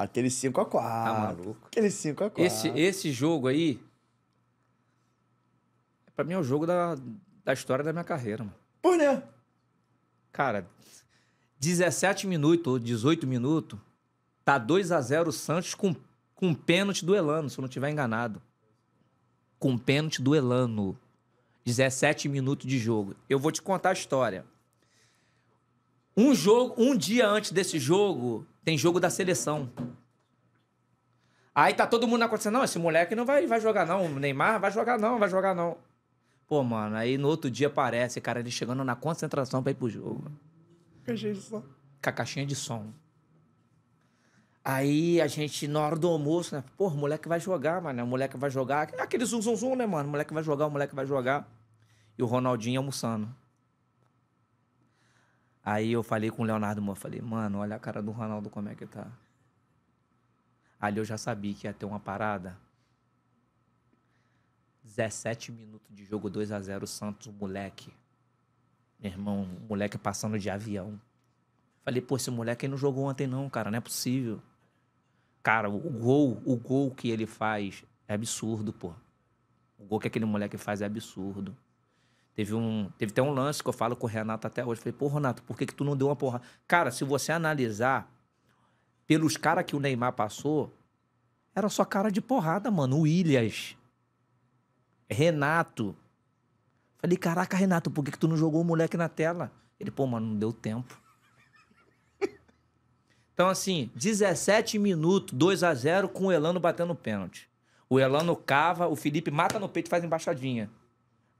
Aquele 5x4. Tá maluco. Aquele 5x4. Esse, esse jogo aí. Pra mim é o jogo da, da história da minha carreira, mano. Por né? Cara, 17 minutos ou 18 minutos, tá 2 x 0 o Santos com, com pênalti do Elano, se eu não tiver enganado. Com pênalti do Elano. 17 minutos de jogo. Eu vou te contar a história. Um jogo, um dia antes desse jogo, tem jogo da seleção. Aí tá todo mundo na condição, não, esse moleque não vai, vai jogar não, o Neymar vai jogar não, vai jogar não. Pô, mano, aí no outro dia aparece, cara, ele chegando na concentração pra ir pro jogo. Caixinha de som. Com a caixinha de som. Aí a gente, na hora do almoço, né? Pô, o moleque vai jogar, mano. O moleque vai jogar. Aquele zum, zum, zum, né, mano? O moleque vai jogar, o moleque vai jogar. E o Ronaldinho almoçando. Aí eu falei com o Leonardo Moura, falei, mano, olha a cara do Ronaldo como é que tá. Ali eu já sabia que ia ter uma parada. 17 minutos de jogo 2 a 0 Santos, o moleque. Meu irmão, o moleque passando de avião. Falei, pô, esse moleque aí não jogou ontem não, cara, não é possível. Cara, o gol, o gol que ele faz é absurdo, pô. O gol que aquele moleque faz é absurdo. Teve, um, teve até um lance que eu falo com o Renato até hoje. falei, pô, Renato, por que, que tu não deu uma porra? Cara, se você analisar pelos caras que o Neymar passou, era só cara de porrada, mano. Williams, Renato. Falei, caraca, Renato, por que, que tu não jogou o moleque na tela? Ele, pô, mano, não deu tempo. Então, assim, 17 minutos, 2 a 0 com o Elano batendo pênalti. O Elano cava, o Felipe mata no peito e faz embaixadinha.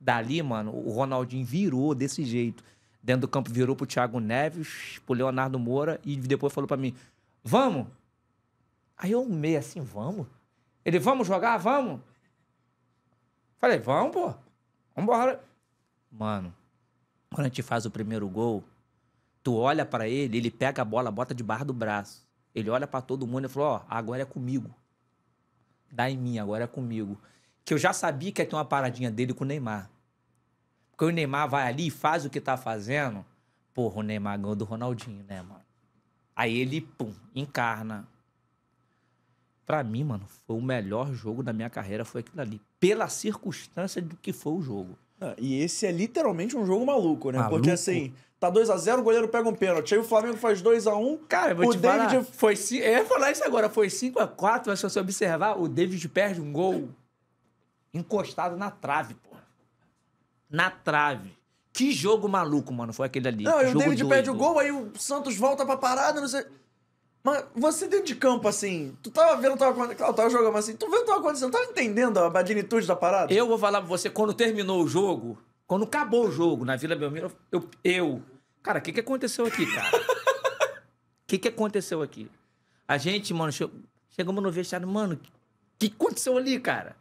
Dali, mano, o Ronaldinho virou desse jeito. Dentro do campo virou pro Thiago Neves, pro Leonardo Moura e depois falou para mim: "Vamos?" Aí eu meio assim: "Vamos?" Ele: "Vamos jogar, vamos?" Falei: "Vamos, pô. Vambora." Mano, quando a gente faz o primeiro gol, tu olha para ele, ele pega a bola, bota debaixo do braço. Ele olha para todo mundo e falou: "Ó, agora é comigo. Dá em mim, agora é comigo." Que eu já sabia que ia ter uma paradinha dele com o Neymar. Porque o Neymar vai ali e faz o que tá fazendo. Porra, o Neymar ganhou do Ronaldinho, né, mano? Aí ele, pum, encarna. Pra mim, mano, foi o melhor jogo da minha carreira, foi aquilo ali. Pela circunstância do que foi o jogo. Ah, e esse é literalmente um jogo maluco, né? Maluco. Porque assim, tá 2x0, o goleiro pega um pênalti. Aí o Flamengo faz 2x1. Um, Cara, eu vou o te David falar, foi. Eu ia falar isso agora, foi 5x4, mas se você observar, o David perde um gol encostado na trave, pô na trave. Que jogo maluco, mano, foi aquele ali. Não, o David doido. perde o gol, aí o Santos volta pra parada, não sei. Mas você dentro de campo, assim, tu tava vendo, tava, claro, tava jogando assim, tu vendo, tava acontecendo, tava entendendo a magnitude da parada? Eu vou falar pra você, quando terminou o jogo, quando acabou o jogo na Vila Belmiro, eu. eu cara, o que, que aconteceu aqui, cara? O que, que aconteceu aqui? A gente, mano, chegamos no vestiário, mano, o que, que aconteceu ali, cara?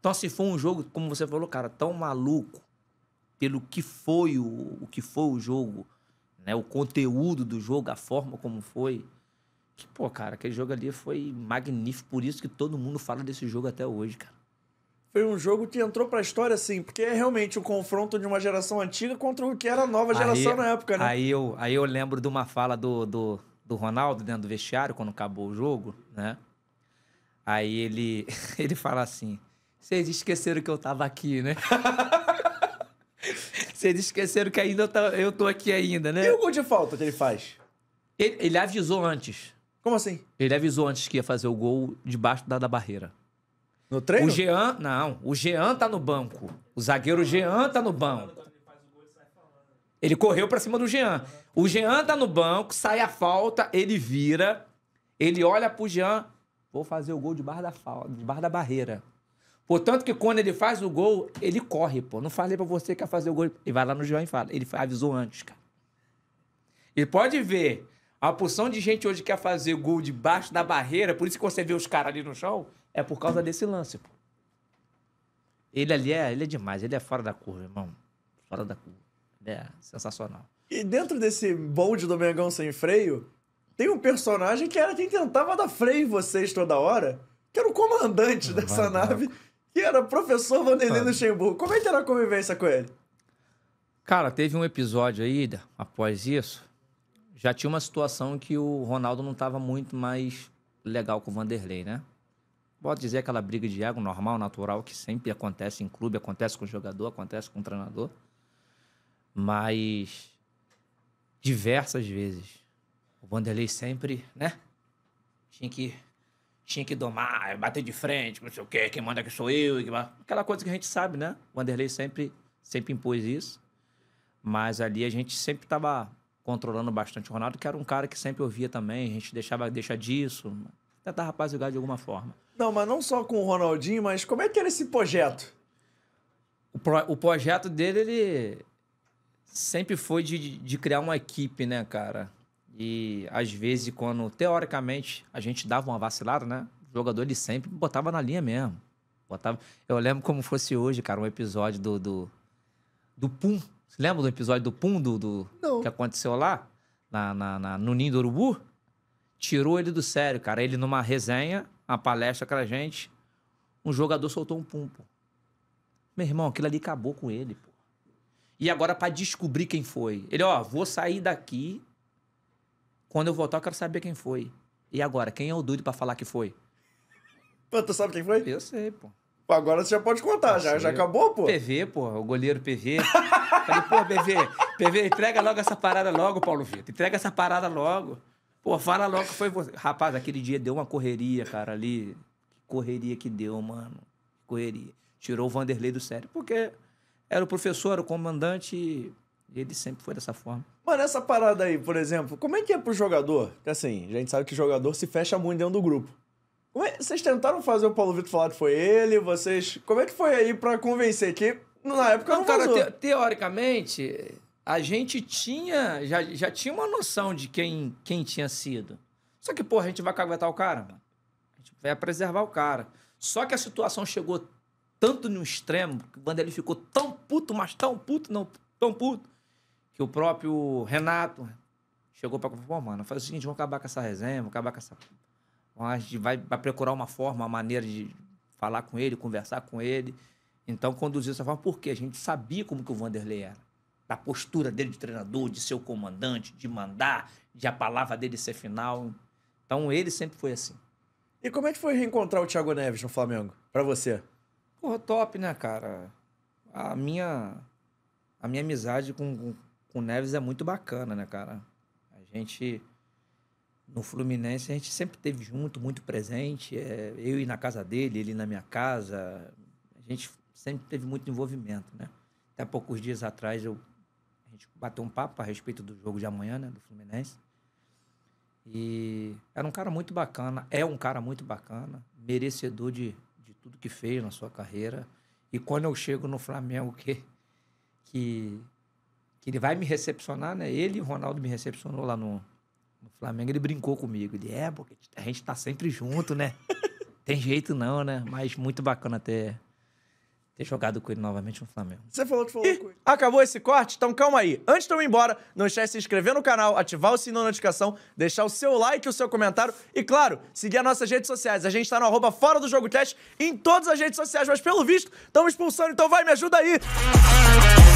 Então, assim, foi um jogo, como você falou, cara, tão maluco pelo que foi o, o que foi o jogo, né? O conteúdo do jogo, a forma como foi. Que, pô, cara, aquele jogo ali foi magnífico. Por isso que todo mundo fala desse jogo até hoje, cara. Foi um jogo que entrou pra história, assim, porque é realmente o um confronto de uma geração antiga contra o que era a nova geração aí, na época, né? Aí eu, aí eu lembro de uma fala do, do, do Ronaldo dentro do vestiário, quando acabou o jogo, né? Aí ele, ele fala assim: vocês esqueceram que eu tava aqui, né? Vocês esqueceram que ainda eu tô aqui ainda, né? E o gol de falta que ele faz? Ele, ele avisou antes. Como assim? Ele avisou antes que ia fazer o gol debaixo da, da barreira. No treino? O Jean, não. O Jean tá no banco. O zagueiro Jean tá no banco. Ele correu para cima do Jean. O Jean tá no banco, sai a falta, ele vira, ele olha pro Jean, vou fazer o gol debaixo da, de barra da barreira. Portanto, que quando ele faz o gol, ele corre, pô. Não falei pra você que ia fazer o gol. e vai lá no João e fala. Ele avisou antes, cara. E pode ver, a porção de gente hoje que quer fazer gol debaixo da barreira, por isso que você vê os caras ali no chão, é por causa desse lance, pô. Ele ali é, ele é demais, ele é fora da curva, irmão. Fora da curva. Ele é sensacional. E dentro desse bonde do Mengão sem freio, tem um personagem que era quem tentava dar freio em vocês toda hora, que era o comandante dessa nave, que era professor Vanderlei Luxemburgo. Como é que era a convivência com ele? Cara, teve um episódio aí, após isso, já tinha uma situação que o Ronaldo não estava muito mais legal com o Vanderlei, né? Pode dizer aquela briga de ego normal, natural, que sempre acontece em clube, acontece com o jogador, acontece com o treinador. Mas diversas vezes o Vanderlei sempre, né? Tinha que tinha que domar, bater de frente, não sei o quê, quem manda que sou eu. Aquela coisa que a gente sabe, né? O Vanderlei sempre, sempre impôs isso. Mas ali a gente sempre estava controlando bastante o Ronaldo, que era um cara que sempre ouvia também, a gente deixava deixa disso, tentar rapaziada de alguma forma. Não, mas não só com o Ronaldinho, mas como é que era esse projeto? O, pro, o projeto dele, ele sempre foi de, de criar uma equipe, né, cara? E às vezes, quando teoricamente a gente dava uma vacilada, né? O jogador ele sempre botava na linha mesmo. Botava... Eu lembro como fosse hoje, cara, um episódio do. do, do Pum. Você lembra do episódio do Pum do, do... que aconteceu lá? Na, na, na, no Ninho do Urubu? Tirou ele do sério, cara. Ele numa resenha, uma palestra com a gente, um jogador soltou um pum, pô. Meu irmão, aquilo ali acabou com ele, pô. E agora para descobrir quem foi. Ele, ó, vou sair daqui quando eu voltar, eu quero saber quem foi. E agora, quem é o doido para falar que foi? Pô, tu sabe quem foi? Eu sei, pô. pô agora você já pode contar, já, já acabou, pô. PV, pô, o goleiro PV. Falei, pô, PV, PV, entrega logo essa parada logo, Paulo Vitor. Entrega essa parada logo. Pô, fala logo que foi você. Rapaz, aquele dia deu uma correria, cara, ali. Que correria que deu, mano. Correria. Tirou o Vanderlei do sério, porque era o professor, o comandante. Ele sempre foi dessa forma. Mano, essa parada aí, por exemplo, como é que é pro jogador? Porque assim, a gente sabe que o jogador se fecha muito dentro do grupo. É... Vocês tentaram fazer o Paulo Vitor falar que foi ele, vocês. Como é que foi aí para convencer que na época não, não cara, te, teoricamente, a gente tinha. Já, já tinha uma noção de quem, quem tinha sido. Só que, pô a gente vai caguetar o cara, mano. A gente vai preservar o cara. Só que a situação chegou tanto no extremo, que o Vanderlei ficou tão puto, mas tão puto, não, tão puto, que o próprio Renato chegou para "Pô, mano, faz o seguinte, vamos acabar com essa resenha, vamos acabar com essa... Então, a gente vai, vai procurar uma forma, uma maneira de falar com ele, conversar com ele. Então, conduziu essa forma, porque a gente sabia como que o Vanderlei era. Da postura dele de treinador, de ser o comandante, de mandar, de a palavra dele ser final. Então, ele sempre foi assim. E como é que foi reencontrar o Thiago Neves no Flamengo, para você? Porra, top, né, cara? A minha, a minha amizade com com o Neves é muito bacana, né, cara? A gente, no Fluminense, a gente sempre teve junto, muito presente. É, eu e na casa dele, ele na minha casa. A gente sempre teve muito envolvimento, né? Até poucos dias atrás, eu, a gente bateu um papo a respeito do jogo de amanhã, né, do Fluminense. E era um cara muito bacana, é um cara muito bacana, merecedor de, de tudo que fez na sua carreira. E quando eu chego no Flamengo, que, que que ele vai me recepcionar, né? Ele, o Ronaldo, me recepcionou lá no, no Flamengo. Ele brincou comigo. Ele, é, porque a gente tá sempre junto, né? Tem jeito não, né? Mas muito bacana ter, ter jogado com ele novamente no Flamengo. Você falou que falou com ele. Acabou esse corte? Então calma aí. Antes de eu ir embora, não esquece de se inscrever no canal, ativar o sininho da notificação, deixar o seu like, o seu comentário e, claro, seguir as nossas redes sociais. A gente tá no arroba Fora do Jogo em todas as redes sociais, mas pelo visto, estamos expulsando, então vai, me ajuda aí! Música